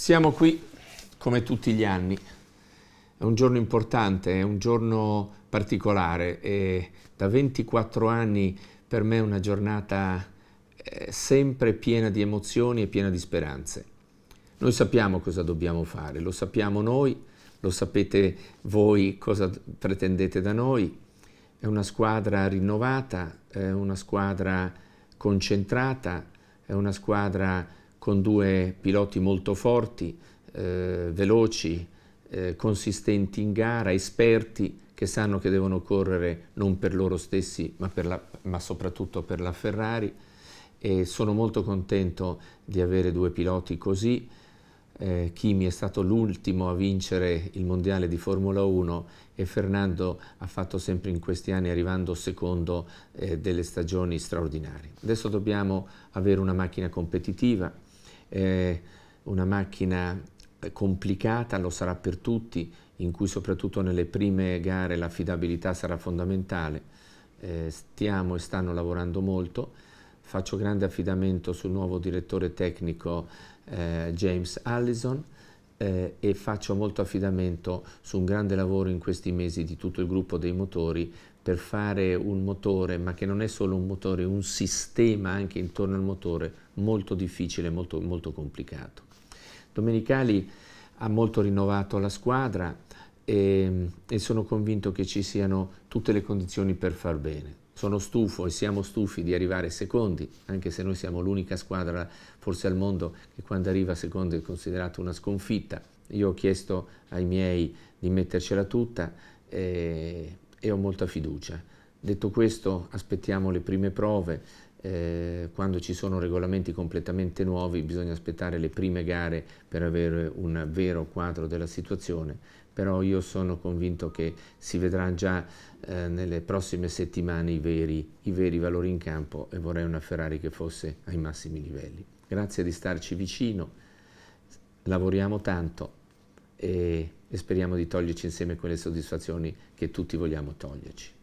Siamo qui come tutti gli anni. È un giorno importante, è un giorno particolare e da 24 anni per me è una giornata eh, sempre piena di emozioni e piena di speranze. Noi sappiamo cosa dobbiamo fare, lo sappiamo noi, lo sapete voi cosa pretendete da noi. È una squadra rinnovata, è una squadra concentrata, è una squadra con due piloti molto forti, eh, veloci, eh, consistenti in gara, esperti che sanno che devono correre non per loro stessi ma, per la, ma soprattutto per la Ferrari e sono molto contento di avere due piloti così. Eh, Kimi è stato l'ultimo a vincere il mondiale di Formula 1 e Fernando ha fatto sempre in questi anni arrivando secondo eh, delle stagioni straordinarie. Adesso dobbiamo avere una macchina competitiva, eh, una macchina complicata, lo sarà per tutti, in cui soprattutto nelle prime gare l'affidabilità sarà fondamentale. Eh, stiamo e stanno lavorando molto, faccio grande affidamento sul nuovo direttore tecnico eh, James Allison, eh, e faccio molto affidamento su un grande lavoro in questi mesi di tutto il gruppo dei motori per fare un motore, ma che non è solo un motore, un sistema anche intorno al motore molto difficile, molto, molto complicato. Domenicali ha molto rinnovato la squadra e, ehm, e sono convinto che ci siano tutte le condizioni per far bene. Sono stufo e siamo stufi di arrivare secondi, anche se noi siamo l'unica squadra forse al mondo che quando arriva secondo è considerata una sconfitta. Io ho chiesto ai miei di mettercela tutta e, eh, e ho molta fiducia. Detto questo aspettiamo le prime prove, eh, quando ci sono regolamenti completamente nuovi bisogna aspettare le prime gare per avere un vero quadro della situazione, però io sono convinto che si vedrà già eh, nelle prossime settimane i veri, i veri valori in campo e vorrei una Ferrari che fosse ai massimi livelli. Grazie di starci vicino, lavoriamo tanto e, e speriamo di toglierci insieme quelle soddisfazioni che tutti vogliamo toglierci.